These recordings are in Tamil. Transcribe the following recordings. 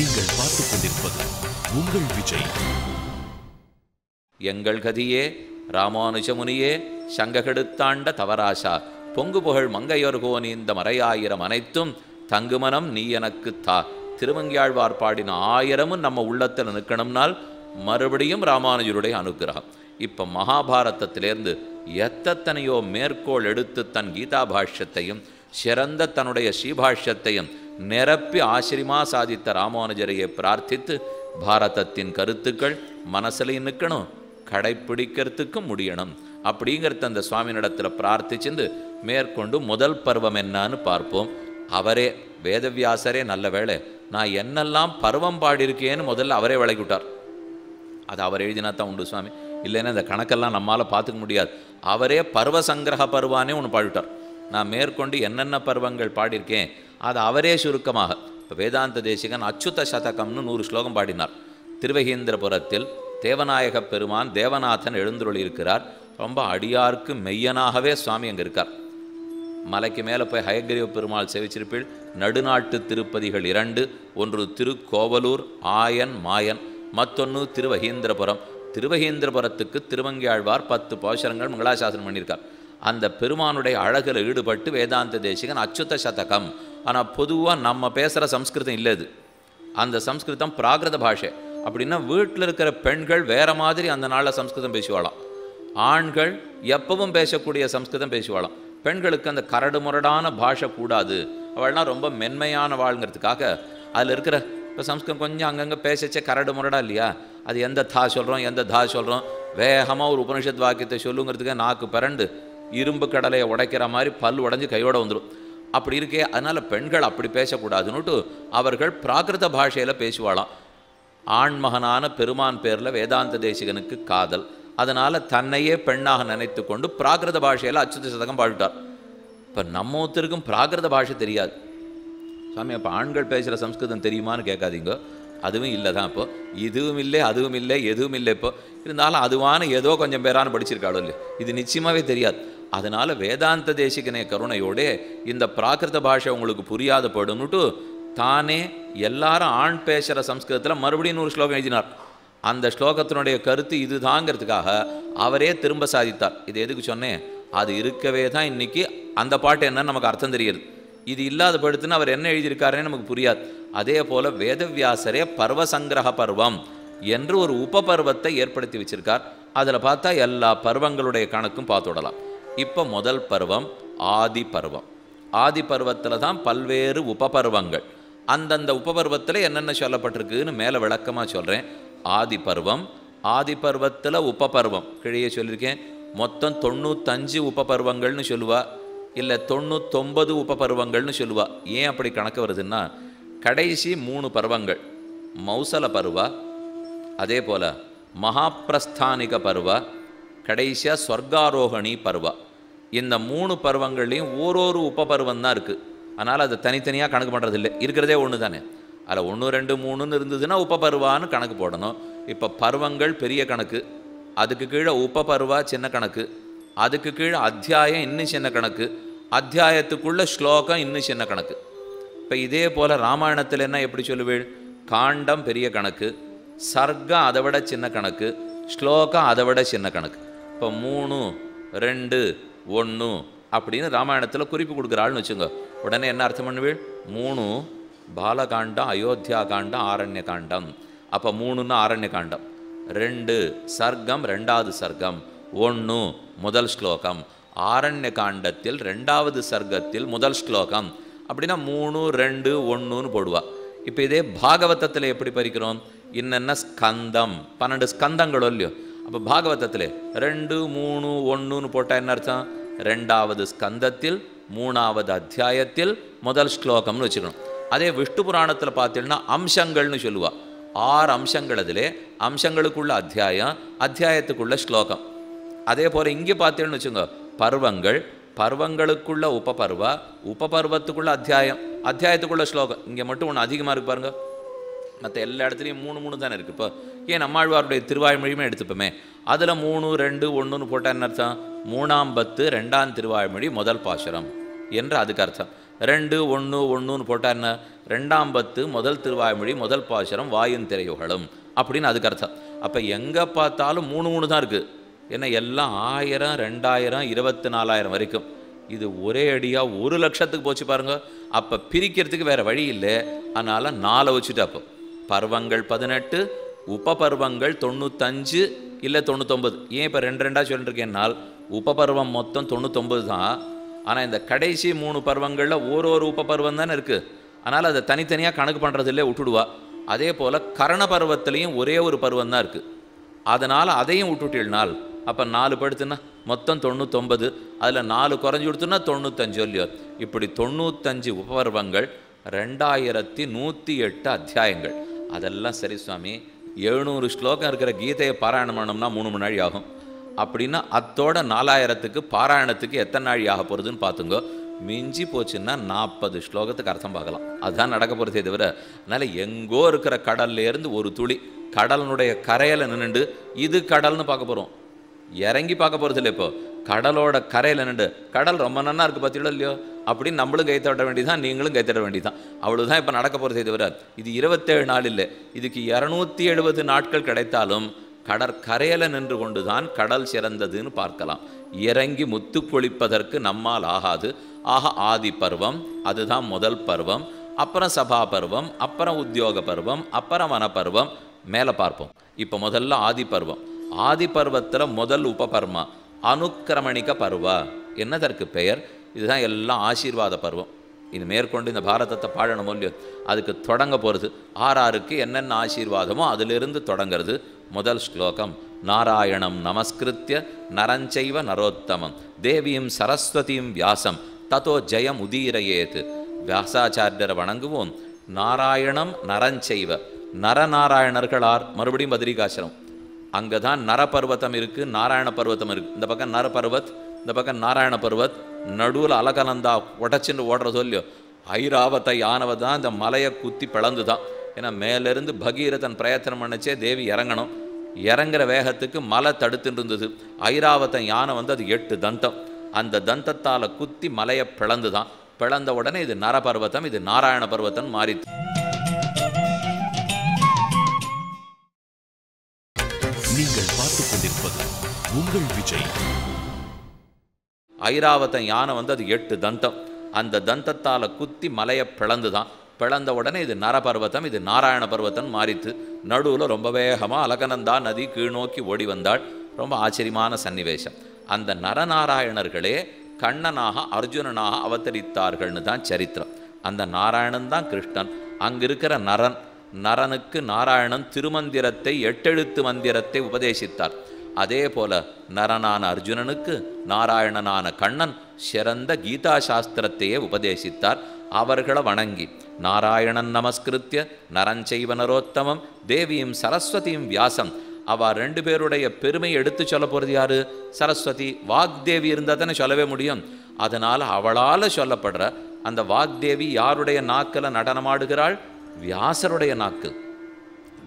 நீங்கள் பார்த்து கொண்டிருப்பது உங்கள் விஜய் எங்கள் கதியே ராமானுஜமுனியே சங்ககெடுத்தாண்ட தவராசா பொங்கு புகழ் கோனி இந்த மறையாயிரம் அனைத்தும் தங்குமனம் நீ எனக்கு தா திருமங்கியாழ்வார் பாடின ஆயிரமும் நம்ம உள்ளத்தில் நிற்கணும்னால் மறுபடியும் ராமானுஜருடைய அனுகிரகம் இப்போ மகாபாரதத்திலேருந்து எத்தனையோ மேற்கோள் எடுத்து தன் கீதா பாஷ்யத்தையும் சிறந்த தன்னுடைய ஸ்ரீபாஷ்யத்தையும் நிரப்பி ஆசிரியமாக சாதித்த ராமானுஜரையை பிரார்த்தித்து பாரதத்தின் கருத்துக்கள் மனசில் நிற்கணும் கடைப்பிடிக்கிறதுக்கும் முடியணும் அப்படிங்கிறத அந்த சுவாமியினிடத்தில் பிரார்த்திச்சிருந்து மேற்கொண்டு முதல் பருவம் என்னன்னு பார்ப்போம் அவரே வேதவியாசரே நல்ல வேலை நான் என்னெல்லாம் பருவம் பாடியிருக்கேன்னு முதல்ல அவரே விளக்கிவிட்டார் அது அவர் எழுதினா தான் உண்டு சுவாமி இல்லைன்னா இந்த கணக்கெல்லாம் நம்மளால் பார்த்துக்க முடியாது அவரே பருவ சங்கிரக பருவானே ஒன்று பாடிவிட்டார் நான் மேற்கொண்டு என்னென்ன பருவங்கள் பாடியிருக்கேன் அது அவரே சுருக்கமாக இப்போ வேதாந்த தேசிகன் அச்சுத்த சதகம்னு நூறு ஸ்லோகம் பாடினார் திருவகேந்திரபுரத்தில் தேவநாயக பெருமான் தேவநாதன் எழுந்துருளி இருக்கிறார் ரொம்ப அடியார்க்கு மெய்யனாகவே சுவாமி அங்கே இருக்கார் மலைக்கு மேலே போய் ஹயக்ரீவ பெருமாள் சேவிச்சிருப்பில் நடுநாட்டு திருப்பதிகள் இரண்டு ஒன்று திருக்கோவலூர் ஆயன் மாயன் மற்றொன்று திருவகீந்திரபுரம் திருவங்கி திருவங்கியாழ்வார் பத்து பாசுரங்கள் மங்களாசாசனம் பண்ணியிருக்கார் அந்த பெருமானுடைய அழகில் ஈடுபட்டு வேதாந்த தேசிகன் அச்சுத்த சதகம் ஆனால் பொதுவாக நம்ம பேசுகிற சம்ஸ்கிருதம் இல்லை அது அந்த சம்ஸ்கிருதம் பிராகிருத பாஷை அப்படின்னா வீட்டில் இருக்கிற பெண்கள் வேறு மாதிரி அந்த நாளில் சம்ஸ்கிருதம் பேசுவாளாம் ஆண்கள் எப்பவும் பேசக்கூடிய சம்ஸ்கிருதம் பேசுவாளாம் பெண்களுக்கு அந்த கரடு முரடான பாஷை கூடாது அவள்லாம் ரொம்ப மென்மையான வாழ்ங்கிறதுக்காக அதில் இருக்கிற இப்போ சம்ஸ்கிருதம் கொஞ்சம் அங்கங்கே பேசிச்சே கரடு முரடா இல்லையா அது எந்த தா சொல்கிறோம் எந்த தா சொல்கிறோம் வேகமாக ஒரு உபனிஷத் வாக்கியத்தை சொல்லுங்கிறதுக்கு நாக்கு பிறண்டு இரும்பு கடலையை உடைக்கிற மாதிரி பல் உடஞ்சி கையோட வந்துடும் அப்படி இருக்கே அதனால் பெண்கள் அப்படி பேசக்கூடாதுன்னுட்டு அவர்கள் பிராகிருத பாஷையில் பேசுவாளாம் ஆண்மகனான பெருமான் பேரில் வேதாந்த தேசிகனுக்கு காதல் அதனால் தன்னையே பெண்ணாக நினைத்து கொண்டு பிராகிருத பாஷையில் அச்சுத சதகம் பாடிட்டார் இப்போ நம்ம ஒருத்தருக்கும் பிராகிருத பாஷை தெரியாது சுவாமி அப்போ ஆண்கள் பேசுகிற சம்ஸ்கிருதம் தெரியுமான்னு கேட்காதீங்க அதுவும் இல்லை தான் இப்போ இதுவும் இல்லை அதுவும் இல்லை எதுவும் இல்லை இப்போ இருந்தாலும் அதுவான ஏதோ கொஞ்சம் பேரான படிச்சிருக்காளோ இல்லை இது நிச்சயமாகவே தெரியாது அதனால் வேதாந்த தேசிகனே கருணையோடு இந்த பிராகிருத பாஷை உங்களுக்கு புரியாத படுன்னுட்டு தானே எல்லாரும் ஆண் பேசுகிற சம்ஸ்கிருதத்தில் மறுபடியும் ஒரு ஸ்லோகம் எழுதினார் அந்த ஸ்லோகத்தினுடைய கருத்து இதுதாங்கிறதுக்காக அவரே திரும்ப சாதித்தார் இது எதுக்கு சொன்னேன் அது இருக்கவே தான் இன்றைக்கி அந்த பாட்டு என்னன்னு நமக்கு அர்த்தம் தெரியுது இது இல்லாத படுத்துன்னு அவர் என்ன எழுதியிருக்காருன்னு நமக்கு புரியாது அதே போல் வேதவியாசரே சங்கிரக பருவம் என்று ஒரு உப பருவத்தை ஏற்படுத்தி வச்சிருக்கார் அதில் பார்த்தா எல்லா பருவங்களுடைய கணக்கும் பார்த்துடலாம் இப்போ முதல் பருவம் ஆதி பருவம் ஆதி பருவத்தில் தான் பல்வேறு உபபருவங்கள் அந்தந்த உபபருவத்தில் என்னென்ன சொல்லப்பட்டிருக்குன்னு மேலே விளக்கமாக சொல்கிறேன் ஆதி பருவம் ஆதி பருவத்தில் உபபருவம் கிழியே சொல்லியிருக்கேன் மொத்தம் தொண்ணூத்தஞ்சு உபபருவங்கள்னு சொல்லுவா இல்லை தொண்ணூத்தொம்பது உபபருவங்கள்னு சொல்லுவா ஏன் அப்படி கணக்கு வருதுன்னா கடைசி மூணு பருவங்கள் மௌசல பருவா அதே போல் மகாப்பிரஸ்தானிக பருவா கடைசியாக ஸ்வர்காரோகணி பருவம் இந்த மூணு பருவங்கள்லேயும் ஓரொரு உப பருவம் தான் இருக்குது அதனால் அது தனித்தனியாக கணக்கு பண்ணுறது இல்லை இருக்கிறதே ஒன்று தானே அதில் ஒன்று ரெண்டு மூணுன்னு இருந்ததுன்னா உப்ப பருவான்னு கணக்கு போடணும் இப்போ பருவங்கள் பெரிய கணக்கு அதுக்கு கீழே உப்ப பருவா சின்ன கணக்கு அதுக்கு கீழே அத்தியாயம் இன்னும் சின்ன கணக்கு அத்தியாயத்துக்குள்ள ஸ்லோகம் இன்னும் சின்ன கணக்கு இப்போ இதே போல் ராமாயணத்தில் என்ன எப்படி சொல்லுவேள் காண்டம் பெரிய கணக்கு சர்க்கம் அதை விட சின்ன கணக்கு ஸ்லோகம் அதை விட சின்ன கணக்கு இப்போ மூணு ரெண்டு ஒன்று அப்படின்னு ராமாயணத்தில் குறிப்பு கொடுக்குறாள்னு வச்சுங்க உடனே என்ன அர்த்தம் பண்ணுவீள் மூணு பாலகாண்டம் அயோத்தியா காண்டம் ஆரண்ய காண்டம் அப்போ மூணுன்னு ஆரண்ய காண்டம் ரெண்டு சர்க்கம் ரெண்டாவது சர்க்கம் ஒன்று முதல் ஸ்லோகம் ஆரண்ய காண்டத்தில் ரெண்டாவது சர்க்கத்தில் முதல் ஸ்லோகம் அப்படின்னா மூணு ரெண்டு ஒன்றுன்னு போடுவா இப்போ இதே பாகவதத்தில் எப்படி பறிக்கிறோம் இன்னென்ன ஸ்கந்தம் பன்னெண்டு ஸ்கந்தங்களோ இல்லையோ அப்போ பாகவதத்தில் ரெண்டு மூணு ஒன்றுன்னு போட்டால் என்ன அர்த்தம் ரெண்டாவது ஸ்கந்தத்தில் மூணாவது அத்தியாயத்தில் முதல் ஸ்லோகம்னு வச்சுக்கணும் அதே விஷ்ணு புராணத்தில் பார்த்தீங்கன்னா அம்சங்கள்னு சொல்லுவாள் ஆறு அம்சங்கள் அதில் அம்சங்களுக்குள்ள அத்தியாயம் அத்தியாயத்துக்குள்ள ஸ்லோகம் அதே போல் இங்கே பார்த்தீங்கன்னு வச்சுங்க பருவங்கள் பருவங்களுக்குள்ள உப உபபர்வத்துக்குள்ள அத்தியாயம் அத்தியாயத்துக்குள்ள ஸ்லோகம் இங்கே மட்டும் ஒன்று அதிகமாக இருக்கு பாருங்கள் மற்ற எல்லா இடத்துலையும் மூணு மூணு தானே இருக்குது இப்போ ஏன் நம்மாழ்வாருடைய திருவாய்மொழியுமே எடுத்துப்போமே அதில் மூணு ரெண்டு ஒன்றுன்னு போட்டால் என்ன அர்த்தம் மூணாம் பத்து ரெண்டாம் திருவாய்மொழி முதல் பாசுரம் என்று அதுக்கு அர்த்தம் ரெண்டு ஒன்று ஒன்றுன்னு போட்டால் என்ன ரெண்டாம் பத்து முதல் திருவாய்மொழி முதல் பாசுரம் வாயும் திரையுகளும் அப்படின்னு அதுக்கு அர்த்தம் அப்போ எங்கே பார்த்தாலும் மூணு மூணு தான் இருக்குது ஏன்னா எல்லாம் ஆயிரம் ரெண்டாயிரம் இருபத்தி நாலாயிரம் வரைக்கும் இது ஒரே அடியாக ஒரு லட்சத்துக்கு போச்சு பாருங்கள் அப்போ பிரிக்கிறதுக்கு வேறு வழி இல்லை அதனால் நாலை வச்சுட்டு அப்போ பருவங்கள் பதினெட்டு உபபருவங்கள் தொண்ணூத்தஞ்சு இல்லை தொண்ணூத்தொம்பது ஏன் இப்போ ரெண்டு ரெண்டாக சொல்லிட்டுருக்கேன்னால் உபபருவம் மொத்தம் தொண்ணூத்தொம்பது தான் ஆனால் இந்த கடைசி மூணு பருவங்களில் ஒரு ஒரு உபபருவம் தானே இருக்குது ஆனால் அதை தனித்தனியாக கணக்கு பண்ணுறதில்லே விட்டுடுவா அதே போல் கரண பருவத்துலேயும் ஒரே ஒரு பருவம் தான் இருக்குது அதனால் அதையும் நாள் அப்போ நாலு படுத்துன்னா மொத்தம் தொண்ணூத்தொம்பது அதில் நாலு குறைஞ்சி கொடுத்துன்னா தொண்ணூத்தஞ்சு இல்லையோ இப்படி தொண்ணூத்தஞ்சு உபபருவங்கள் ரெண்டாயிரத்தி நூற்றி எட்டு அத்தியாயங்கள் அதெல்லாம் சரி சுவாமி எழுநூறு ஸ்லோகம் இருக்கிற கீதையை பாராயணம் பண்ணோம்னா மூணு மணி நாள் ஆகும் அப்படின்னா அத்தோட நாலாயிரத்துக்கு பாராயணத்துக்கு எத்தனை நாள் ஆக போகிறதுன்னு பார்த்துங்க மிஞ்சி போச்சுன்னா நாற்பது ஸ்லோகத்துக்கு அர்த்தம் பார்க்கலாம் அதுதான் நடக்க போகிறதே தவிர அதனால் எங்கோ இருக்கிற கடல்லேருந்து ஒரு துளி கடலினுடைய கரையில் நின்றுண்டு இது கடல்னு பார்க்க போகிறோம் இறங்கி பார்க்க போகிறதில்ல இப்போது கடலோட கரையில் நின்று கடல் ரொம்ப நன்னா இருக்குது பார்த்தீங்களோ இல்லையோ அப்படின்னு நம்மளும் கை தட்ட வேண்டியதான் நீங்களும் கை தட்ட வேண்டியதான் அவ்வளோதான் இப்போ நடக்க போகிறது செய்து வராது இது இருபத்தேழு நாள் இல்லை இதுக்கு இரநூத்தி எழுபது நாட்கள் கிடைத்தாலும் கடற்கரையில் நின்று கொண்டு தான் கடல் சிறந்ததுன்னு பார்க்கலாம் இறங்கி முத்து குளிப்பதற்கு நம்மால் ஆகாது ஆக ஆதி பருவம் அதுதான் முதல் பருவம் அப்புறம் சபா பருவம் அப்புறம் உத்தியோக பருவம் அப்புறம் வனப்பருவம் மேலே பார்ப்போம் இப்போ முதல்ல ஆதி பருவம் ஆதி பருவத்தில் முதல் உபபர்மா அனுக்கிரமணிக பருவ என்னதற்கு பெயர் இதுதான் எல்லாம் ஆசீர்வாத பருவம் இது மேற்கொண்டு இந்த பாரதத்தை பாடணும் இல்லையோ அதுக்கு தொடங்க போகிறது ஆறாருக்கு என்னென்ன ஆசீர்வாதமோ அதிலிருந்து தொடங்கிறது முதல் ஸ்லோகம் நாராயணம் நமஸ்கிருத்திய நரஞ்சைவ நரோத்தமம் தேவியும் சரஸ்வதியும் வியாசம் ததோ ஜெயம் உதீரையேத்து வியாசாச்சாரியரை வணங்குவோம் நாராயணம் நரஞ்செய்வ நரநாராயணர்களார் மறுபடியும் பதிரிகாசனம் அங்கே தான் நரபர்வத்தம் இருக்குது நாராயண பர்வத்தம் இருக்குது இந்த பக்கம் நரபர்வத் இந்த பக்கம் நாராயண பர்வத் நடுவில் அலகலந்தா உடச்சின்னு ஓடுற சொல்லியோ ஐராவத்தை யானவை தான் இந்த மலையை குத்தி பிளந்து தான் ஏன்னா மேலேருந்து பகீரதன் பிரயத்தனம் பண்ணிச்சே தேவி இறங்கணும் இறங்குற வேகத்துக்கு மலை தடுத்துட்டு இருந்தது ஐராவத்தன் யானை வந்து அது எட்டு தந்தம் அந்த தந்தத்தால் குத்தி மலையை பிளந்து தான் பிளந்த உடனே இது நரபர்வத்தம் இது நாராயண பர்வத்தம் மாறித்து உங்கள் விஜய் ஐராவதம் யானை வந்து அது எட்டு தந்தம் அந்த தந்தத்தால் குத்தி மலையை பிளந்து தான் பிளந்த உடனே இது நரபர்வத்தம் இது நாராயண பர்வதம் மாறித்து நடுவில் ரொம்ப வேகமாக அலகனந்தா நதி கீழ்நோக்கி ஓடி வந்தாள் ரொம்ப ஆச்சரியமான சன்னிவேசம் அந்த நரநாராயணர்களே கண்ணனாக அர்ஜுனனாக அவதரித்தார்கள்னு தான் சரித்திரம் அந்த நாராயணன் தான் கிருஷ்ணன் அங்கே இருக்கிற நரன் நரனுக்கு நாராயணன் திருமந்திரத்தை எட்டெழுத்து மந்திரத்தை உபதேசித்தார் அதே போல நரனான அர்ஜுனனுக்கு நாராயணனான கண்ணன் சிறந்த கீதா சாஸ்திரத்தையே உபதேசித்தார் அவர்களை வணங்கி நாராயணன் நமஸ்கிருத்திய நரஞ்செய்வ நரோத்தமம் தேவியும் சரஸ்வதியும் வியாசம் அவ ரெண்டு பேருடைய பெருமை எடுத்து சொல்ல போகிறது யாரு சரஸ்வதி வாக்தேவி இருந்தால் தானே சொல்லவே முடியும் அதனால் அவளால் சொல்லப்படுற அந்த வாக்தேவி யாருடைய நாக்கில் நடனமாடுகிறாள் வியாசருடைய நாக்கு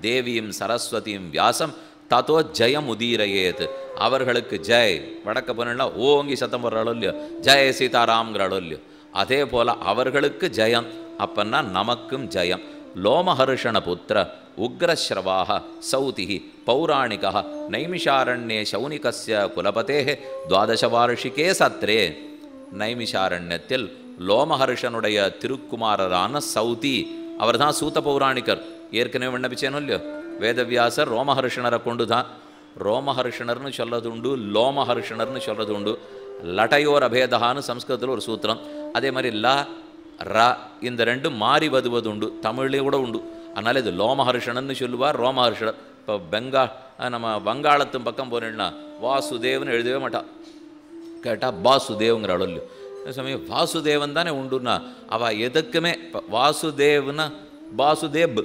தேவியும் சரஸ்வதியும் வியாசம் தத்தோ ஜெயம் உதீரையேது அவர்களுக்கு ஜெய் வடக்க போனா ஓங்கி சத்தம் போடுறாளோ இல்லையோ ஜெய சீதாராம்ங்கிறாளோ இல்லையோ அதே போல் அவர்களுக்கு ஜெயம் அப்பன்னா நமக்கும் ஜெயம் லோமஹர்ஷண புத்திர உக்ரஸ்ரவாக சௌதிஹி பௌராணிக நைமிஷாரண்யே சௌனிகஸ்ய குலபதே துவாதசவார்ஷிகே சத்ரே நைமிஷாரண்யத்தில் லோமஹர்ஷனுடைய திருக்குமாரரான சௌதி அவர் தான் சூத்த பௌராணிகர் ஏற்கனவே விண்ணப்பிச்சேனும் இல்லையோ வேதவியாசர் ரோமஹர்ஷணரை கொண்டு தான் ரோமஹர்ஷணர்னு சொல்லதுண்டு லோமஹர்ஷணர்னு உண்டு லட்டையோர் அபேதகான்னு சம்ஸ்கிருதத்தில் ஒரு சூத்திரம் அதே மாதிரி ல ர இந்த ரெண்டும் மாறி வதுவது உண்டு தமிழ்லேயும் கூட உண்டு அதனால் இது லோமஹர்ஷணன்னு சொல்லுவார் ரோமஹர்ஷணர் இப்போ பெங்கா நம்ம வங்காளத்தின் பக்கம் போனேன்னா வாசுதேவ்னு எழுதவே மாட்டான் கேட்டால் பாசுதேவுங்கிற அளவு சமயம் வாசுதேவன் தானே உண்டுன்னா அவள் எதுக்குமே இப்போ வாசுதேவ்னா பாசுதேப்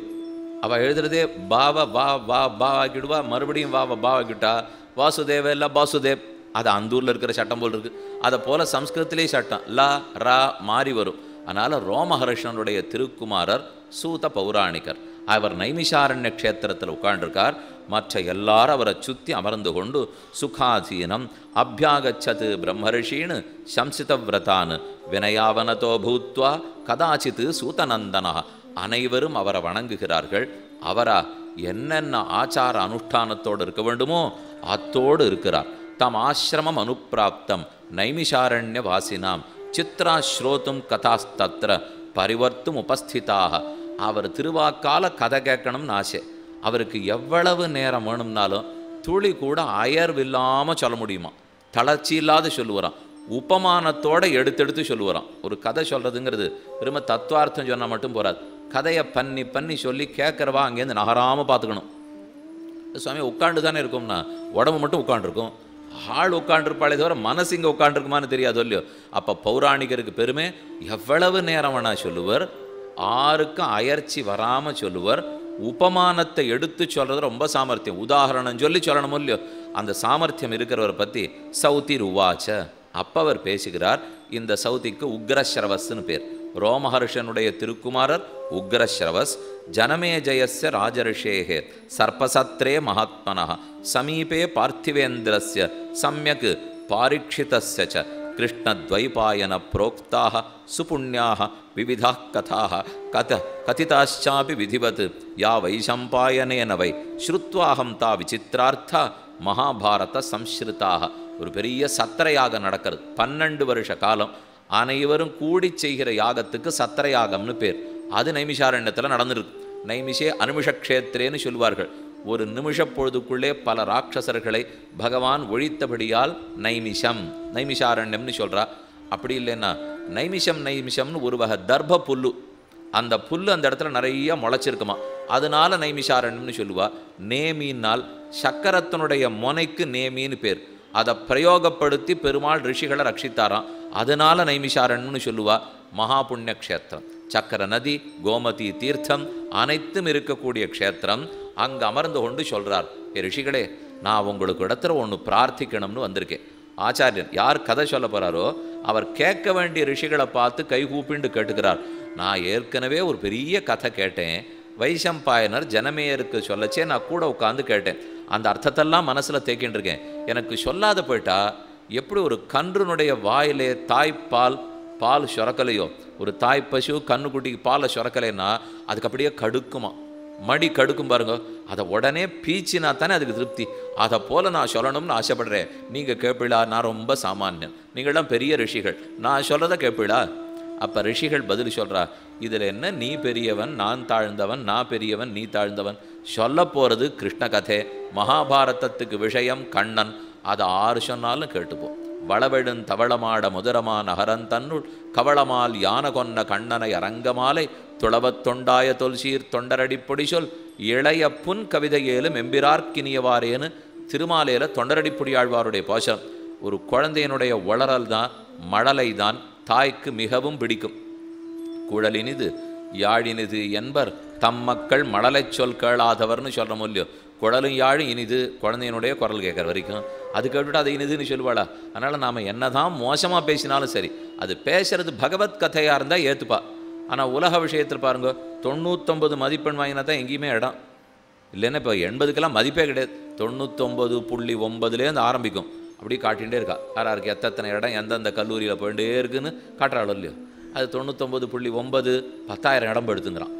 அவள் எழுதுறதே பாவ வா வா பா ஆக்கிடுவா மறுபடியும் வா வா ஆக்கிட்டா வாசுதேவ இல்லை பாசுதேவ் அது அந்த ஊரில் இருக்கிற சட்டம் போல் இருக்குது அதை போல் சம்ஸ்கிருதத்திலேயே சட்டம் லா ரா மாறி வரும் அதனால் ரோமஹர்ஷனுடைய திருக்குமாரர் சூத பௌராணிகர் அவர் நைமிஷாரண்ய கஷேத்திரத்தில் உட்காண்டிருக்கார் மற்ற எல்லாரும் அவரை சுற்றி அமர்ந்து கொண்டு சுகாதீனம் அபியாகச்சது பிரம்மரிஷீனு சம்சித விரதான்னு வினயாவனதோ பூத்வா கதாச்சித் சூதநந்தனா அனைவரும் அவரை வணங்குகிறார்கள் அவரா என்னென்ன ஆச்சார அனுஷ்டானத்தோடு இருக்க வேண்டுமோ அத்தோடு இருக்கிறார் தம் ஆசிரமம் அனுப்பிராப்தம் நைமிஷாரண்ய வாசினாம் சித்ரா ஸ்ரோத்தும் கதாஸ்தத்ர பரிவர்த்தும் உபஸ்திதாக அவர் திருவாக்கால கதை கேட்கணும்னு ஆசை அவருக்கு எவ்வளவு நேரம் வேணும்னாலும் துளி கூட அயர்வில்லாமல் சொல்ல முடியுமா தளர்ச்சி இல்லாத சொல்லுவாராம் உபமானத்தோடு எடுத்தெடுத்து சொல்லுவாராம் ஒரு கதை சொல்கிறதுங்கிறது ரொம்ப தத்துவார்த்தம் சொன்னால் மட்டும் போகாது கதையை பண்ணி பண்ணி சொல்லி கேட்குறவா அங்கேருந்து நகராமல் பார்த்துக்கணும் சுவாமி உட்காண்டு தானே இருக்கும்னா உடம்பு மட்டும் உட்காண்டிருக்கும் ஆள் உட்காண்டிருப்பாளே தவிர மனசு இங்கே உட்காண்டிருக்குமான்னு தெரியாது இல்லையோ அப்போ பௌராணிகருக்கு பெருமை எவ்வளவு நேரம் வேணா சொல்லுவர் ஆருக்கும் அயற்சி வராமல் சொல்லுவர் உபமானத்தை எடுத்து சொல்கிறது ரொம்ப சாமர்த்தியம் உதாரணம் சொல்லி சொல்லணும் இல்லையோ அந்த சாமர்த்தியம் இருக்கிறவரை பற்றி சவுத்திர் உவாச்ச அப்போ அவர் பேசுகிறார் இந்த சவுதிக்கு உக்ரஸ்ரவஸ்ன்னு பேர் ரோமஹர்ஷனுடைய திருக்குமாரர் உக்ரஸ்ரவஸ் ஜனமேஜயஸ்ய ராஜரிஷேः சர்பசத்ரே மகாத்மனः சமீபே பார்த்திவேந்திரஸ்ய சமயக் பாரீட்சிதஸ்ய ச कृष्णद्वैपायनप्रोक्ताः சுபுண்ணியாக विविधाः கதாக கத கதிதாச்சாபி विधिवत् யா வைசம்பாயனேன வை श्रुत्वाहं தா விசித்திரார்த்த மகாபாரத சம்ஸ்ருதாக ஒரு பெரிய சத்திர யாகம் நடக்கிறது பன்னெண்டு வருஷ காலம் அனைவரும் கூடி செய்கிற யாகத்துக்கு சத்திர யாகம்னு பேர் அது நைமிஷாரண்யத்தில் நடந்துருக்கு நைமிஷே அனுமிஷக்ஷேத்திரேன்னு சொல்வார்கள் ஒரு நிமிஷ பொழுதுக்குள்ளே பல ராட்சசர்களை பகவான் ஒழித்தபடியால் நைமிஷம் நைமிஷாரண்யம்னு சொல்கிறா அப்படி இல்லைன்னா நைமிஷம் நைமிஷம்னு ஒரு வகை தர்ப புல்லு அந்த புல் அந்த இடத்துல நிறைய முளைச்சிருக்குமா அதனால நைமிஷாரண்யம்னு சொல்லுவா நேமின்னால் சக்கரத்தினுடைய முனைக்கு நேமின்னு பேர் அதை பிரயோகப்படுத்தி பெருமாள் ரிஷிகளை ரட்சித்தாராம் அதனால நைமிஷாரண்யம்னு சொல்லுவா மகா புண்ணிய க்ஷேத்திரம் சக்கர நதி கோமதி தீர்த்தம் அனைத்தும் இருக்கக்கூடிய க்ஷேத்திரம் அங்கே அமர்ந்து கொண்டு சொல்கிறார் ரிஷிகளே நான் உங்களுக்கு இடத்துல ஒன்று பிரார்த்திக்கணும்னு வந்திருக்கேன் ஆச்சாரியன் யார் கதை சொல்ல போகிறாரோ அவர் கேட்க வேண்டிய ரிஷிகளை பார்த்து கைகூப்பிண்டு கேட்டுக்கிறார் நான் ஏற்கனவே ஒரு பெரிய கதை கேட்டேன் வைசம்பாயனர் ஜனமேயருக்கு சொல்லச்சே நான் கூட உட்காந்து கேட்டேன் அந்த அர்த்தத்தெல்லாம் மனசில் தேக்கின்னு இருக்கேன் எனக்கு சொல்லாத போயிட்டா எப்படி ஒரு கன்றுனுடைய வாயிலே தாய்ப்பால் பால் சுரக்கலையோ ஒரு தாய் பசு கண்ணுக்குட்டிக்கு பாலை சுரக்கலைன்னா அதுக்கு அப்படியே கடுக்குமா மடி கடுக்கும் பாருங்க அதை உடனே பீச்சினா தானே அதுக்கு திருப்தி அதை போல் நான் சொல்லணும்னு ஆசைப்படுறேன் நீங்கள் கேட்பீளா நான் ரொம்ப சாமானியன் நீங்களாம் பெரிய ரிஷிகள் நான் சொல்கிறத கேட்பீளா அப்போ ரிஷிகள் பதில் சொல்கிறா இதில் என்ன நீ பெரியவன் நான் தாழ்ந்தவன் நான் பெரியவன் நீ தாழ்ந்தவன் சொல்ல போகிறது கிருஷ்ண கதை மகாபாரதத்துக்கு விஷயம் கண்ணன் அதை ஆறு சொன்னாலும் கேட்டுப்போம் வளவெழுந் தவளமாட முதரமா நகரன் தன்னுள் கவளமால் யான கொன்ன கண்ணனை அரங்கமாலை துளவத் தொண்டாய தொல்சீர் தொண்டரடிப்பொடி சொல் இளைய புன் கவிதையேலும் எம்பிரார்க்கினியவாரேன்னு திருமாலையில் தொண்டரடிப்பொடியாழ்வாருடைய போஷம் ஒரு குழந்தையினுடைய உளறல் தான் மழலை தான் தாய்க்கு மிகவும் பிடிக்கும் குழலினிது யாழினிது என்பர் தம் மக்கள் மழலை சொல் கேளாதவர்னு சொல்கிற மூலியம் குழலும் யாழும் இனிது குழந்தையினுடைய குரல் கேட்குற வரைக்கும் அது கேட்டுவிட்டு அது இனிதுன்னு சொல்லுவாளா அதனால் நாம் என்ன தான் மோசமாக பேசினாலும் சரி அது பேசுகிறது பகவத் கதையாக இருந்தால் ஏற்றுப்பா ஆனால் உலக விஷயத்தில் பாருங்க தொண்ணூத்தொம்பது மதிப்பெண் வாங்கினா தான் எங்கேயுமே இடம் இல்லைன்னா இப்போ எண்பதுக்கெல்லாம் மதிப்பே கிடையாது தொண்ணூத்தொம்பது புள்ளி ஒம்பதுலேருந்து ஆரம்பிக்கும் அப்படியே காட்டிகிட்டே இருக்கா யார் யாருக்கு எத்தனை இடம் எந்தெந்த கல்லூரியில் போயிட்டே இருக்குன்னு காட்டுறாள் இல்லையோ அது தொண்ணூத்தொம்பது புள்ளி ஒம்பது பத்தாயிரம் இடம் எடுத்துங்கிறான்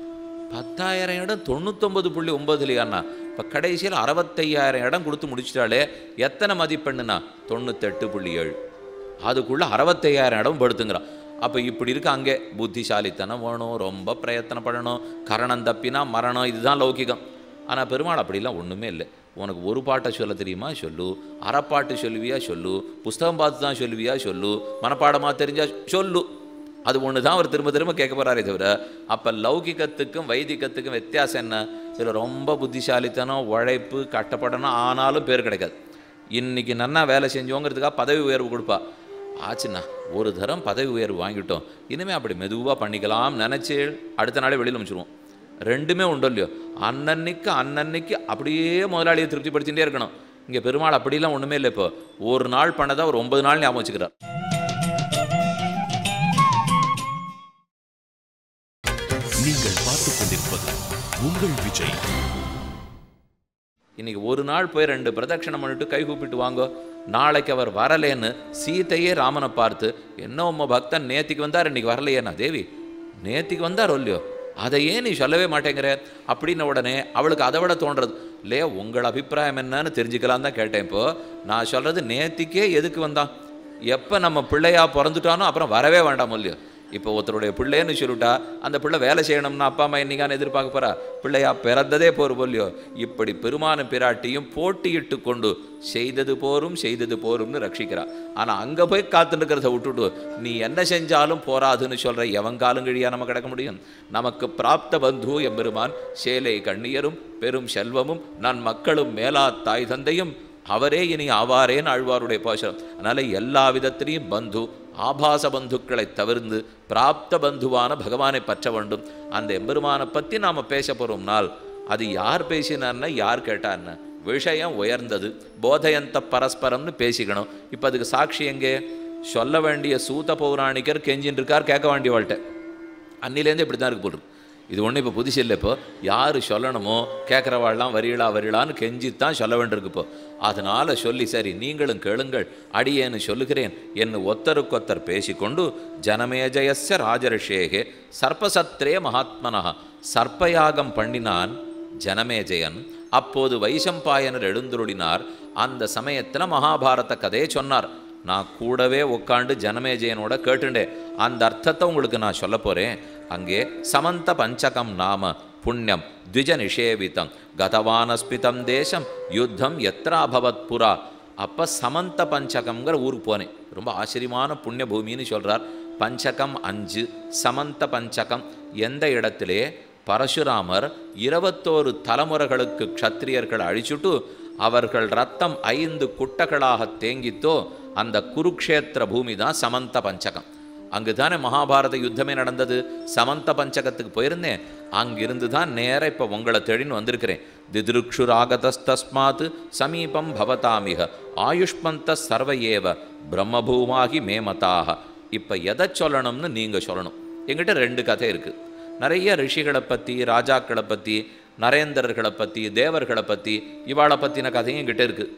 பத்தாயிரம் இடம் தொண்ணூத்தொம்பது புள்ளி இல்லையாண்ணா இப்போ கடைசியில் அறுபத்தையாயிரம் இடம் கொடுத்து முடிச்சிட்டாலே எத்தனை மதிப்பெண்ணுனா தொண்ணூத்தெட்டு புள்ளி ஏழு அதுக்குள்ளே அறுபத்தையாயிரம் இடம் படுத்துங்கிறான் அப்போ இப்படி இருக்க அங்கே புத்திசாலித்தனம் வேணும் ரொம்ப பிரயத்தனம் பண்ணணும் கரணம் தப்பினா மரணம் இதுதான் லௌகிகம் ஆனால் பெருமாள் அப்படிலாம் ஒன்றுமே இல்லை உனக்கு ஒரு பாட்டை சொல்ல தெரியுமா சொல்லு அறப்பாட்டு சொல்லுவியா சொல்லு புஸ்தகம் பார்த்து தான் சொல்லுவியா சொல்லு மனப்பாடமாக தெரிஞ்சால் சொல்லு அது ஒன்று தான் அவர் திரும்ப திரும்ப கேட்க போகிறாரே தவிர அப்போ லௌகிக்கத்துக்கும் வைதிகத்துக்கும் வித்தியாசம் என்ன இதில் ரொம்ப புத்திசாலித்தனம் உழைப்பு கட்டப்படணும் ஆனாலும் பேர் கிடைக்காது இன்றைக்கி நன்னா வேலை செஞ்சோங்கிறதுக்காக பதவி உயர்வு கொடுப்பா ஆச்சுண்ணா ஒரு தரம் பதவி உயர்வு வாங்கிட்டோம் இனிமேல் அப்படி மெதுவாக பண்ணிக்கலாம் நினச்சி அடுத்த நாளே வெளியில் அமைச்சிருவோம் ரெண்டுமே உண்டோ இல்லையோ அன்னன்னைக்கு அன்னன்னைக்கு அப்படியே முதலாளியை திருப்திப்படுத்திகிட்டே இருக்கணும் இங்கே பெருமாள் அப்படிலாம் ஒன்றுமே இல்லை இப்போ ஒரு நாள் பண்ணதான் ஒரு ஒன்பது நாள் ஞாபகம் வச்சுக்கிறார் உங்கள் விஜய் இன்னைக்கு ஒரு நாள் போய் ரெண்டு பிரதட்சணம் பண்ணிட்டு கை கூப்பிட்டு வாங்கோ நாளைக்கு அவர் வரலேன்னு சீத்தையே ராமனை பார்த்து என்ன உம்ம பக்தன் நேத்திக்கு வந்தார் இன்னைக்கு வரலையேண்ணா தேவி நேத்திக்கு வந்தார் இல்லையோ அதை ஏன் நீ சொல்லவே மாட்டேங்கிற அப்படின்ன உடனே அவளுக்கு அதை விட தோன்றது இல்லையா உங்கள் அபிப்பிராயம் என்னன்னு தெரிஞ்சுக்கலாம் தான் கேட்டேன் இப்போ நான் சொல்கிறது நேத்திக்கே எதுக்கு வந்தான் எப்போ நம்ம பிள்ளையா பிறந்துட்டானோ அப்புறம் வரவே வேண்டாம் இல்லையோ இப்போ ஒருத்தருடைய பிள்ளைன்னு சொல்லிட்டா அந்த பிள்ளை வேலை செய்யணும்னா அப்பா அம்மா என்னைக்கான எதிர்பார்க்க போகிறா பிள்ளையா பிறந்ததே போர் போலியோ இப்படி பெருமான பிராட்டியும் போட்டியிட்டு கொண்டு செய்தது போரும் செய்தது போரும்னு ரட்சிக்கிறா ஆனால் அங்கே போய் காத்துருக்கிறத விட்டுட்டு நீ என்ன செஞ்சாலும் போராதுன்னு சொல்கிற எவங்காலும் கிழியாக நம்ம கிடக்க முடியும் நமக்கு பிராப்த பந்து எம்பெருமான் சேலை கண்ணியரும் பெரும் செல்வமும் நான் மக்களும் மேலா தாய் தந்தையும் அவரே இனி ஆவாரேன்னு ஆழ்வாருடைய பாசனம் அதனால் எல்லா விதத்திலையும் பந்து ஆபாச பந்துக்களை தவிர்ந்து பிராப்த பந்துவான பகவானை பற்ற வேண்டும் அந்த எம்பெருமானை பற்றி நாம் பேச போகிறோம்னால் அது யார் பேசினார்னா யார் கேட்டார்னா விஷயம் உயர்ந்தது போதையந்த பரஸ்பரம்னு பேசிக்கணும் இப்போ அதுக்கு சாட்சி எங்கே சொல்ல வேண்டிய சூத்த பௌராணிக்கர் கெஞ்சின்னு இருக்கார் கேட்க வாழ்க்கை அன்னிலேருந்து இப்படி தான் இருக்கு போட்டுருக்கு இது ஒன்றும் இப்போ புதுசு இல்லை இப்போ யார் சொல்லணுமோ கேட்குறவாள்லாம் வரீளா வரீளான்னு கெஞ்சித்தான் சொல்ல வேண்டியிருக்கு இப்போ அதனால் சொல்லி சரி நீங்களும் கேளுங்கள் அடியேன்னு சொல்லுகிறேன் என்று ஒத்தருக்கொத்தர் பேசிக்கொண்டு ஜனமேஜயஸ்ய ராஜரிஷேகே சர்ப்பசத்ரே மகாத்மனா சர்ப்பயாகம் பண்ணினான் ஜனமேஜயன் அப்போது வைசம்பாயனர் எழுந்துருளினார் அந்த சமயத்தில் மகாபாரத கதையை சொன்னார் நான் கூடவே உட்காண்டு ஜனமேஜயனோட கேட்டுண்டே அந்த அர்த்தத்தை உங்களுக்கு நான் சொல்ல போகிறேன் அங்கே சமந்த பஞ்சகம் நாம புண்ணியம் திஜ நிஷேவிதம் கதவானஸ்பிதம் தேசம் யுத்தம் எத்ராபவத் புரா அப்போ சமந்த பஞ்சகம்ங்கிற ஊருக்கு போனேன் ரொம்ப ஆச்சரியமான புண்ணிய பூமின்னு சொல்கிறார் பஞ்சகம் அஞ்சு சமந்த பஞ்சகம் எந்த இடத்திலே பரசுராமர் இருபத்தோரு தலைமுறைகளுக்கு க்ஷத்திரியர்களை அழிச்சுட்டு அவர்கள் ரத்தம் ஐந்து குட்டைகளாக தேங்கித்தோ அந்த குருக்ஷேத்திர பூமி தான் சமந்த பஞ்சகம் அங்கு தானே மகாபாரத யுத்தமே நடந்தது சமந்த பஞ்சகத்துக்கு போயிருந்தேன் அங்கிருந்து தான் நேராக இப்போ உங்களை தெழின்னு வந்திருக்கிறேன் திதிருக்ஷுராகதஸ்தஸ்மாத் சமீபம் பவதாமிக ஆயுஷ்மந்த சர்வ ஏவ பிரம்மபூமாகி மேமதாக இப்போ எதை சொல்லணும்னு நீங்கள் சொல்லணும் எங்கிட்ட ரெண்டு கதை இருக்குது நிறைய ரிஷிகளை பற்றி ராஜாக்களை பற்றி நரேந்திரர்களை பற்றி தேவர்களை பற்றி இவாளை பற்றின கதையும் எங்கிட்ட இருக்குது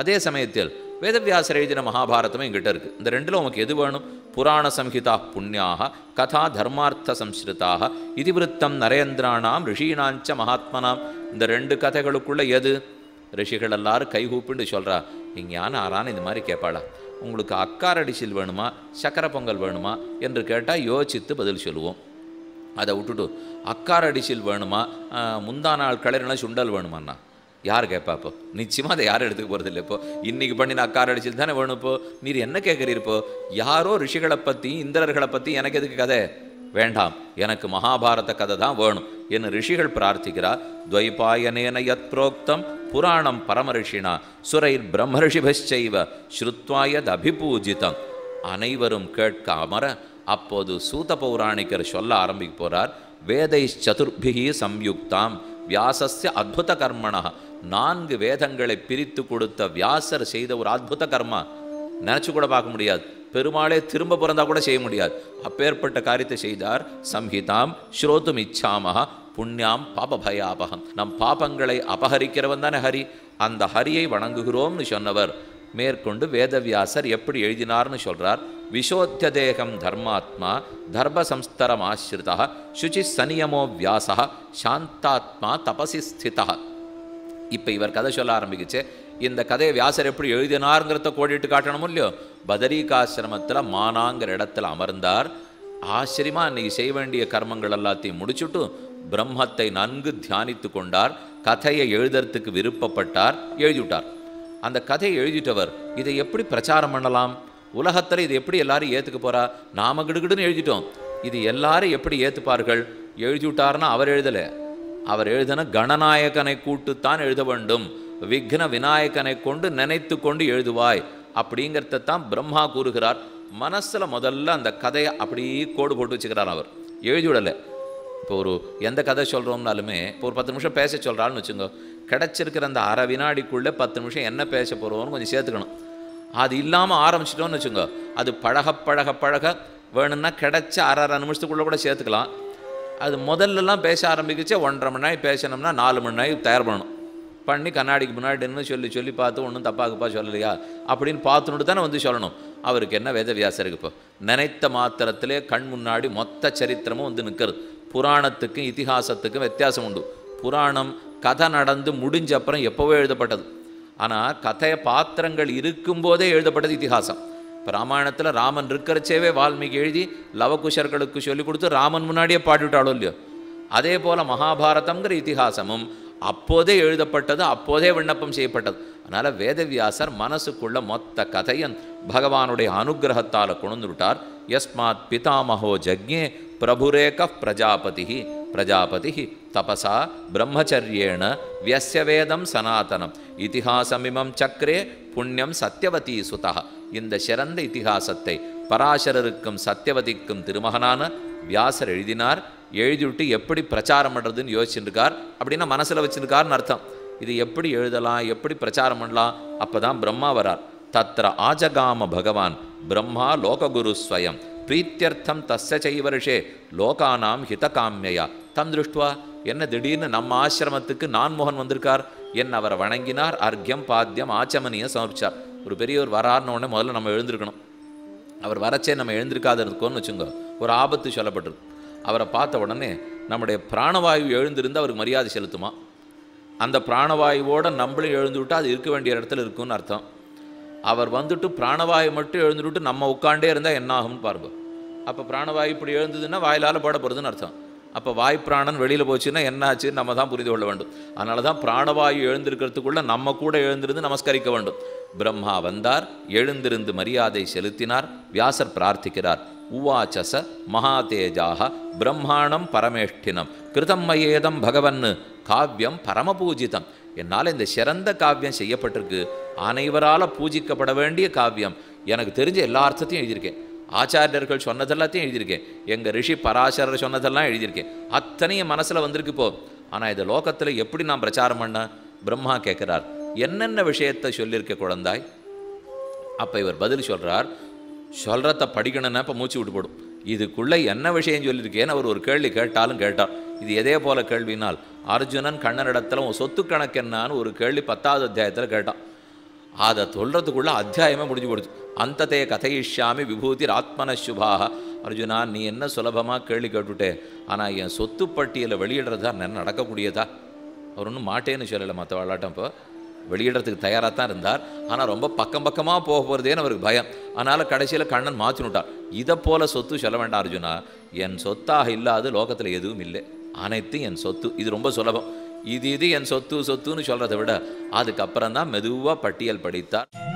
அதே சமயத்தில் வேதவியாசர் எழுதின மகாபாரதமும் எங்கிட்ட இருக்குது இந்த ரெண்டில் உங்களுக்கு எது வேணும் புராண சம்ஹிதா புண்ணியாக கதா தர்மார்த்த சம்ஸ்கிருதாக இதிவிருத்தம் நரேந்திரானாம் ரிஷீனாஞ்ச மகாத்மனாம் இந்த ரெண்டு கதைகளுக்குள்ளே எது ரிஷிகள் எல்லாரும் கைகூப்பிண்டு சொல்கிறா இங்கே யானை ஆறான்னு இந்த மாதிரி கேட்பாளா உங்களுக்கு அக்காரடிசில் வேணுமா சக்கர பொங்கல் வேணுமா என்று கேட்டால் யோசித்து பதில் சொல்லுவோம் அதை விட்டுட்டு அக்காரடிசில் வேணுமா முந்தா நாள் கிளறினா சுண்டல் வேணுமாண்ணா யார் கேட்பா இப்போ நிச்சயமாக அதை யாரும் எடுத்துக்க போகிறது இல்லை இப்போ இன்றைக்கி பண்ணி நான் அக்கார் அடிச்சது தானே வேணும் இப்போ நீர் என்ன கேட்குறீர் இப்போ யாரோ ரிஷிகளை பற்றி இந்திரர்களை பற்றி எனக்கு எதுக்கு கதை வேண்டாம் எனக்கு மகாபாரத கதை தான் வேணும் என்று ரிஷிகள் பிரார்த்திக்கிறார் துவைபாயனேன யத் புரோக்தம் புராணம் பரமரிஷினா சுரைர் பிரம்மரிஷிபைவ ஸ்ருத்வாயத் அபிபூஜிதம் அனைவரும் கேட்க அமர அப்போது சூத பௌராணிக்கர் சொல்ல ஆரம்பிக்க போகிறார் வேதை சதுர்பிகி சம்யுக்தாம் வியாசஸ்ய அத்புத கர்மணா நான்கு வேதங்களை பிரித்து கொடுத்த வியாசர் செய்த ஒரு அற்புத கர்மா நினச்சி கூட பார்க்க முடியாது பெருமாளே திரும்ப பிறந்தா கூட செய்ய முடியாது அப்பேற்பட்ட காரியத்தை செய்தார் சம்ஹிதாம் ஸ்ரோதும் இச்சாமகா புண்ணியாம் பாபபயாபகம் நம் பாபங்களை அபகரிக்கிறவன் தானே ஹரி அந்த ஹரியை வணங்குகிறோம்னு சொன்னவர் மேற்கொண்டு வேதவியாசர் எப்படி எழுதினார்னு சொல்கிறார் விஷோத்தியதேகம் தர்மாத்மா தர்மசம்ஸ்தரம் ஆசிரிதா சுச்சி சனியமோ வியாசா சாந்தாத்மா தபசி ஸ்திதா இப்போ இவர் கதை சொல்ல ஆரம்பிக்குச்சு இந்த கதையை வியாசர் எப்படி எழுதினாருங்கிறத கோடிட்டு காட்டணும் இல்லையோ பதரிகாசிரமத்தில் மானாங்கிற இடத்துல அமர்ந்தார் ஆச்சரியமாக அன்றைக்கி செய்ய வேண்டிய கர்மங்கள் எல்லாத்தையும் முடிச்சுட்டு பிரம்மத்தை நன்கு தியானித்து கொண்டார் கதையை எழுதுறதுக்கு விருப்பப்பட்டார் எழுதிவிட்டார் அந்த கதையை எழுதிட்டவர் இதை எப்படி பிரச்சாரம் பண்ணலாம் உலகத்தில் இது எப்படி எல்லாரும் ஏற்றுக்க போகிறா நாம கிடுகிடுன்னு எழுதிட்டோம் இது எல்லாரும் எப்படி ஏற்றுப்பார்கள் எழுதிவிட்டார்னா அவர் எழுதலை அவர் எழுதின கணநாயகனை கூட்டுத்தான் எழுத வேண்டும் விக்ன விநாயகனை கொண்டு நினைத்து கொண்டு எழுதுவாய் அப்படிங்கிறத தான் பிரம்மா கூறுகிறார் மனசில் முதல்ல அந்த கதையை அப்படியே கோடு போட்டு வச்சுக்கிறார் அவர் எழுதி விடலை இப்போ ஒரு எந்த கதை சொல்கிறோம்னாலுமே இப்போ ஒரு பத்து நிமிஷம் பேச சொல்கிறாள்னு வச்சுங்க கிடச்சிருக்கிற அந்த அரை வினாடிக்குள்ளே பத்து நிமிஷம் என்ன பேச போகிறோம்னு கொஞ்சம் சேர்த்துக்கணும் அது இல்லாமல் ஆரம்பிச்சிட்டோம்னு வச்சுங்க அது பழக பழக பழக வேணும்னா கிடச்ச அரை அரை நிமிஷத்துக்குள்ளே கூட சேர்த்துக்கலாம் அது முதல்லலாம் பேச ஆரம்பிக்கிச்சே ஒன்றரை மணி நாய் பேசணும்னா நாலு மணி நேரம் தயார் பண்ணணும் பண்ணி கண்ணாடிக்கு முன்னாடி என்ன சொல்லி சொல்லி பார்த்து ஒன்றும் தப்பாக்குப்பா சொல்லலையா அப்படின்னு பார்த்துட்டு தானே வந்து சொல்லணும் அவருக்கு என்ன இருக்கு இப்போ நினைத்த மாத்திரத்திலே கண் முன்னாடி மொத்த சரித்திரமும் வந்து நிற்கிறது புராணத்துக்கும் இத்திஹாசத்துக்கும் வித்தியாசம் உண்டு புராணம் கதை நடந்து முடிஞ்ச அப்புறம் எப்போவோ எழுதப்பட்டது ஆனால் கதையை பாத்திரங்கள் இருக்கும்போதே எழுதப்பட்டது இத்திஹாசம் இப்போ ராமாயணத்தில் ராமன் இருக்கிறச்சேவே வால்மீகி எழுதி லவகுஷர்களுக்கு சொல்லி கொடுத்து ராமன் முன்னாடியே பாடிவிட்டாளோ இல்லையோ அதே போல் மகாபாரதங்கிற இத்திஹாசமும் அப்போதே எழுதப்பட்டது அப்போதே விண்ணப்பம் செய்யப்பட்டது அதனால் வேதவியாசர் மனசுக்குள்ள மொத்த கதையன் பகவானுடைய அனுகிரகத்தால் கொண்டு விட்டார் எஸ்மாத் பிதாமகோ ஜக்ஞே பிரபுரேக பிரஜாபதி பிரஜாபதி தபசா பிரம்மச்சரியேண வியசவேதம் சனாதனம் இத்திஹாசமிமம் சக்கரே புண்ணியம் சத்யவதி சுதா இந்த சிறந்த இத்திகாசத்தை பராசரருக்கும் சத்தியவதிக்கும் திருமகனான வியாசர் எழுதினார் எழுதிவிட்டு எப்படி பிரச்சாரம் பண்ணுறதுன்னு யோசிச்சுருக்கார் அப்படின்னா மனசில் வச்சுருக்காருன்னு அர்த்தம் இது எப்படி எழுதலாம் எப்படி பிரச்சாரம் பண்ணலாம் அப்போ தான் பிரம்மா வரார் தத்திர ஆஜகாம பகவான் பிரம்மா லோககுரு ஸ்வயம் பிரீத்தியர்த்தம் தஸ்ய செய்வருஷே லோகானாம் ஹிதகாமியா தம் திருஷ்டுவா என்ன திடீர்னு நம்ம ஆசிரமத்துக்கு நான்மோகன் வந்திருக்கார் என் அவரை வணங்கினார் அர்க்யம் பாத்தியம் ஆச்சமனியை சமர்ப்பிச்சார் ஒரு பெரியவர் உடனே முதல்ல நம்ம எழுந்திருக்கணும் அவர் வரச்சே நம்ம எழுந்திருக்காத இருக்கோன்னு வச்சுக்கோங்க ஒரு ஆபத்து சொல்லப்பட்டிருக்கு அவரை பார்த்த உடனே நம்முடைய பிராணவாயு எழுந்திருந்து அவருக்கு மரியாதை செலுத்துமா அந்த பிராணவாயுவோடு நம்மளும் எழுந்துவிட்டு அது இருக்க வேண்டிய இடத்துல இருக்கும்னு அர்த்தம் அவர் வந்துட்டு பிராணவாயு மட்டும் எழுந்துவிட்டு நம்ம உட்காண்டே இருந்தால் என்ன ஆகும்னு பாருங்க அப்போ பிராணவாயு இப்படி எழுந்ததுன்னா வாயிலால் போட போகிறதுன்னு அர்த்தம் அப்போ வாய் பிராணன் வெளியில் போச்சுன்னா என்னாச்சுன்னு நம்ம தான் புரிந்து கொள்ள வேண்டும் அதனால தான் பிராணவாயு எழுந்திருக்கிறதுக்குள்ளே நம்ம கூட எழுந்திருந்து நமஸ்கரிக்க வேண்டும் பிரம்மா வந்தார் எழுந்திருந்து மரியாதை செலுத்தினார் வியாசர் பிரார்த்திக்கிறார் உவாச்சச மகாதேஜாக பிரம்மாணம் பரமேஷ்டினம் கிருதம் மயேதம் பகவன்னு காவியம் பரமபூஜிதம் என்னால் இந்த சிறந்த காவியம் செய்யப்பட்டிருக்கு அனைவரால் பூஜிக்கப்பட வேண்டிய காவியம் எனக்கு தெரிஞ்ச எல்லா அர்த்தத்தையும் எழுதியிருக்கேன் ஆச்சாரியர்கள் சொன்னதெல்லாத்தையும் எழுதியிருக்கேன் எங்கள் ரிஷி பராசரர் சொன்னதெல்லாம் எழுதியிருக்கேன் அத்தனையும் மனசில் வந்திருக்கு போ ஆனால் இந்த லோகத்தில் எப்படி நான் பிரச்சாரம் பண்ண பிரம்மா கேட்குறார் என்னென்ன விஷயத்தை சொல்லியிருக்க குழந்தாய் அப்போ இவர் பதில் சொல்கிறார் சொல்கிறத படிக்கணும்னா இப்போ மூச்சு விட்டு போடும் இதுக்குள்ளே என்ன விஷயம் சொல்லியிருக்கேன்னு அவர் ஒரு கேள்வி கேட்டாலும் கேட்டார் இது எதே போல கேள்வினால் அர்ஜுனன் கண்ணனிடத்தில் உன் சொத்து கணக்கு என்னான்னு ஒரு கேள்வி பத்தாவது அத்தியாயத்தில் கேட்டான் அதை சொல்கிறதுக்குள்ளே அத்தியாயமே முடிஞ்சு போடுச்சு அந்ததே கதையிஷாமி விபூதி ஆத்மன சுபாக அர்ஜுனா நீ என்ன சுலபமாக கேள்வி கேட்டுவிட்டேன் ஆனால் என் சொத்து பட்டியலை வெளியிடுறதா நடக்கக்கூடியதா அவர் ஒன்றும் மாட்டேன்னு சொல்லலை மற்ற வாழாட்டம் இப்போ வெளியிடறதுக்கு தயாராக தான் இருந்தார் ஆனால் ரொம்ப பக்கம் பக்கமாக போக போகிறதேன்னு அவருக்கு பயம் அதனால் கடைசியில் கண்ணன் மாற்றினுட்டார் இதை போல் சொத்து சொல்ல வேண்டாம் அர்ஜுனா என் சொத்தாக இல்லாது லோகத்தில் எதுவும் இல்லை அனைத்தும் என் சொத்து இது ரொம்ப சுலபம் இது இது என் சொத்து சொத்துன்னு சொல்கிறத விட அதுக்கப்புறம் தான் மெதுவாக பட்டியல் படித்தார்